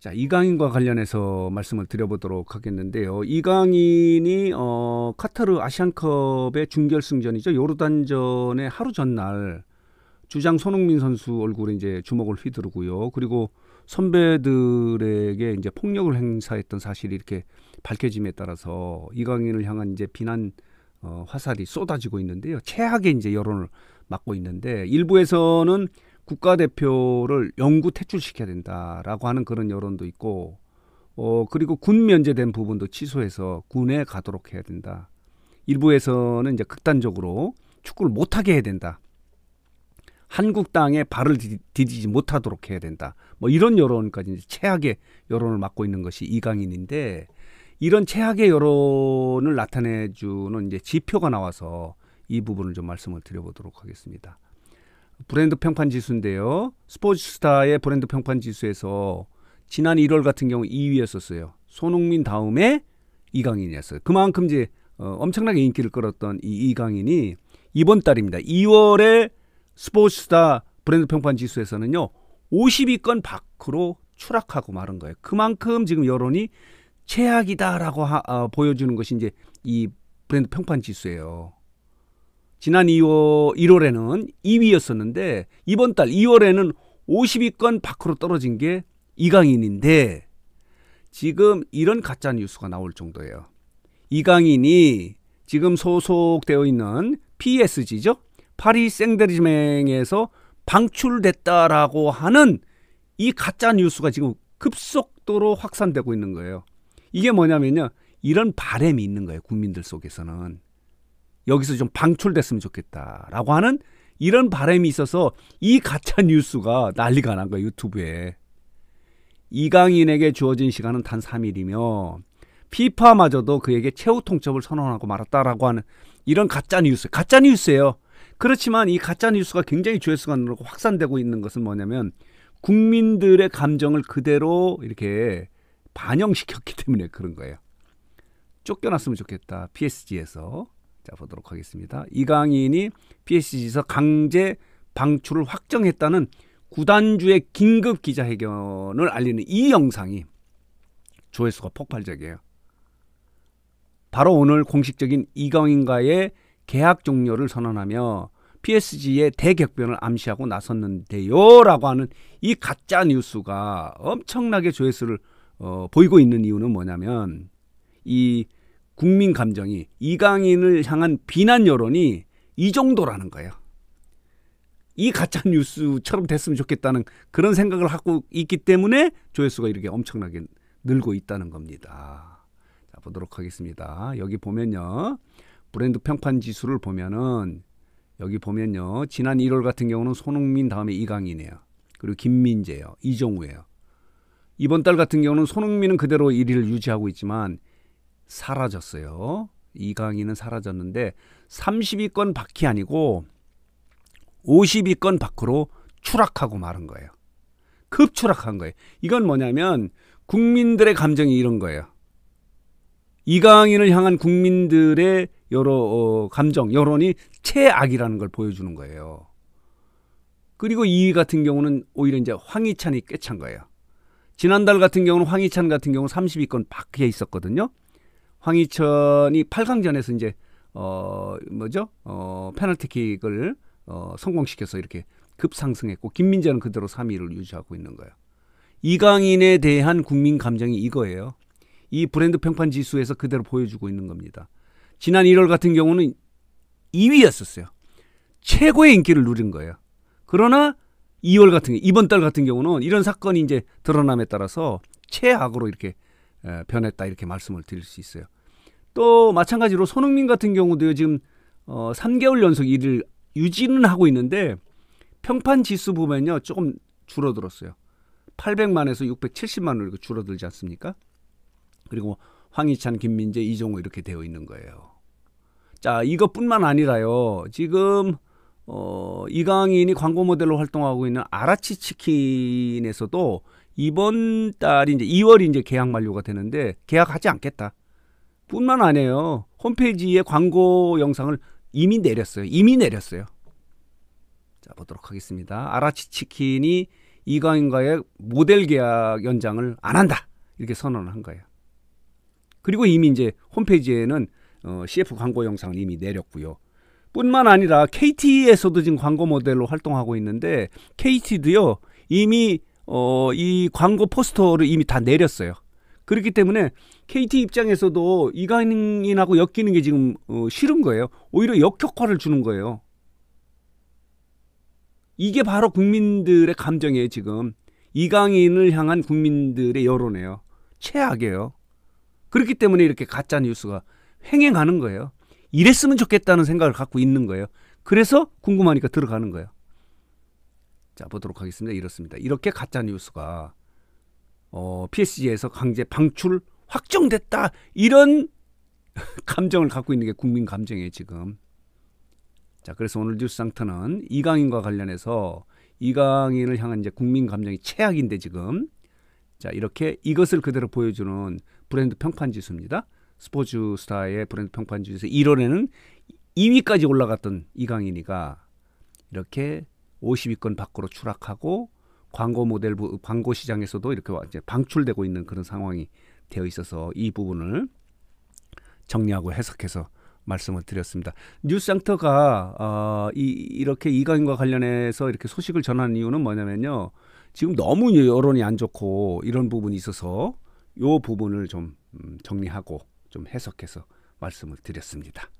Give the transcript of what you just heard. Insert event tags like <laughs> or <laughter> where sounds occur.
자, 이강인과 관련해서 말씀을 드려보도록 하겠는데요. 이강인이 어, 카타르 아시안컵의 준결승전이죠. 요르단전의 하루 전날 주장 손흥민 선수 얼굴에 이제 주먹을 휘두르고요. 그리고 선배들에게 이제 폭력을 행사했던 사실이 이렇게 밝혀짐에 따라서 이강인을 향한 이제 비난 어, 화살이 쏟아지고 있는데요. 최악의 이제 여론을 막고 있는데 일부에서는 국가대표를 영구 퇴출시켜야 된다라고 하는 그런 여론도 있고 어 그리고 군 면제된 부분도 취소해서 군에 가도록 해야 된다. 일부에서는 이제 극단적으로 축구를 못하게 해야 된다. 한국땅에 발을 디디지 못하도록 해야 된다. 뭐 이런 여론까지 이제 최악의 여론을 맡고 있는 것이 이강인인데 이런 최악의 여론을 나타내주는 이제 지표가 나와서 이 부분을 좀 말씀을 드려보도록 하겠습니다. 브랜드 평판 지수인데요. 스포츠스타의 브랜드 평판 지수에서 지난 1월 같은 경우 2위였었어요. 손흥민 다음에 이강인이었어요. 그만큼 이제 어, 엄청나게 인기를 끌었던 이 이강인이 이번 달입니다. 2월에 스포츠스타 브랜드 평판 지수에서는요. 50위권 밖으로 추락하고 마른 거예요. 그만큼 지금 여론이 최악이다라고 하, 어, 보여주는 것이 이제 이 브랜드 평판 지수예요. 지난 2월 1월에는 2위였었는데 이번 달 2월에는 50위권 밖으로 떨어진 게 이강인인데 지금 이런 가짜 뉴스가 나올 정도예요. 이강인이 지금 소속되어 있는 PSG죠. 파리 생데르맹에서 방출됐다라고 하는 이 가짜 뉴스가 지금 급속도로 확산되고 있는 거예요. 이게 뭐냐면요. 이런 바램이 있는 거예요. 국민들 속에서는. 여기서 좀 방출됐으면 좋겠다라고 하는 이런 바람이 있어서 이 가짜 뉴스가 난리가 난 거예요 유튜브에 이강인에게 주어진 시간은 단 3일이며 피파마저도 그에게 최후 통첩을 선언하고 말았다라고 하는 이런 가짜 뉴스 가짜 뉴스예요 그렇지만 이 가짜 뉴스가 굉장히 조회수가 늘고 확산되고 있는 것은 뭐냐면 국민들의 감정을 그대로 이렇게 반영시켰기 때문에 그런 거예요. 쫓겨났으면 좋겠다. PSG에서. 자 보도록 하겠습니다. 이강인이 PSG에서 강제 방출을 확정했다는 구단주의 긴급 기자회견을 알리는 이 영상이 조회수가 폭발적이에요. 바로 오늘 공식적인 이강인과의 계약 종료를 선언하며 PSG의 대격변을 암시하고 나섰는데요라고 하는 이 가짜 뉴스가 엄청나게 조회수를 어, 보이고 있는 이유는 뭐냐면 이 국민 감정이 이강인을 향한 비난 여론이 이 정도라는 거예요. 이 가짜 뉴스처럼 됐으면 좋겠다는 그런 생각을 하고 있기 때문에 조회수가 이렇게 엄청나게 늘고 있다는 겁니다. 자, 보도록 하겠습니다. 여기 보면요. 브랜드 평판 지수를 보면은 여기 보면요. 지난 1월 같은 경우는 손흥민 다음에 이강인이에요. 그리고 김민재요. 이정우예요. 이번 달 같은 경우는 손흥민은 그대로 1위를 유지하고 있지만 사라졌어요. 이강인은 사라졌는데 3 2건 밖이 아니고 5 2건 밖으로 추락하고 마른 거예요. 급추락한 거예요. 이건 뭐냐면 국민들의 감정이 이런 거예요. 이강인을 향한 국민들의 여러 어, 감정, 여론이 최악이라는 걸 보여주는 거예요. 그리고 이 같은 경우는 오히려 이제 황희찬이 꿰찬 거예요. 지난달 같은 경우는 황희찬 같은 경우 는3 2건 밖에 있었거든요. 황희천이 8강전에서 이제 어 뭐죠? 어 페널티킥을 어 성공시켜서 이렇게 급상승했고 김민재는 그대로 3위를 유지하고 있는 거예요. 이강인에 대한 국민 감정이 이거예요. 이 브랜드 평판 지수에서 그대로 보여주고 있는 겁니다. 지난 1월 같은 경우는 2위였었어요. 최고의 인기를 누린 거예요. 그러나 2월 같은 이번 달 같은 경우는 이런 사건이 이제 드러남에 따라서 최악으로 이렇게 예, 변했다 이렇게 말씀을 드릴 수 있어요. 또 마찬가지로 손흥민 같은 경우도 지금 어, 3개월 연속 1위를 유지는 하고 있는데 평판 지수 보면요 조금 줄어들었어요. 800만에서 670만으로 이렇게 줄어들지 않습니까? 그리고 황희찬, 김민재, 이종호 이렇게 되어 있는 거예요. 자 이것뿐만 아니라요 지금 어, 이강인이 광고 모델로 활동하고 있는 아라치 치킨에서도 이번 달이 이제 2월이 이제 계약 만료가 되는데 계약하지 않겠다. 뿐만 아니에요. 홈페이지에 광고 영상을 이미 내렸어요. 이미 내렸어요. 자, 보도록 하겠습니다. 아라치 치킨이 이강인과의 모델 계약 연장을 안 한다. 이렇게 선언을 한 거예요. 그리고 이미 이제 홈페이지에는 어, CF 광고 영상을 이미 내렸고요. 뿐만 아니라 KT에서도 지금 광고 모델로 활동하고 있는데 KT도요. 이미 어, 이 광고 포스터를 이미 다 내렸어요. 그렇기 때문에 KT 입장에서도 이강인하고 엮이는 게 지금 어, 싫은 거예요. 오히려 역효과를 주는 거예요. 이게 바로 국민들의 감정이에요, 지금. 이강인을 향한 국민들의 여론이에요. 최악이에요. 그렇기 때문에 이렇게 가짜 뉴스가 횡행하는 거예요. 이랬으면 좋겠다는 생각을 갖고 있는 거예요. 그래서 궁금하니까 들어가는 거예요. 자 보도록 하겠습니다. 이렇습니다. 이렇게 가짜 뉴스가 어, PSG에서 강제 방출 확정됐다 이런 <laughs> 감정을 갖고 있는 게 국민 감정이에요 지금. 자 그래서 오늘 뉴스 상터는 이강인과 관련해서 이강인을 향한 이제 국민 감정이 최악인데 지금 자 이렇게 이것을 그대로 보여주는 브랜드 평판 지수입니다. 스포츠스타의 브랜드 평판 지수에서 1월에는 2위까지 올라갔던 이강인이가 이렇게 50위권 밖으로 추락하고 광고 모델 광고 시장에서도 이렇게 방출되고 있는 그런 상황이 되어 있어서 이 부분을 정리하고 해석해서 말씀을 드렸습니다. 뉴스센터가 어, 이, 이렇게 이강인과 관련해서 이렇게 소식을 전하는 이유는 뭐냐면요. 지금 너무 여론이 안 좋고 이런 부분이 있어서 요 부분을 좀 음, 정리하고 좀 해석해서 말씀을 드렸습니다.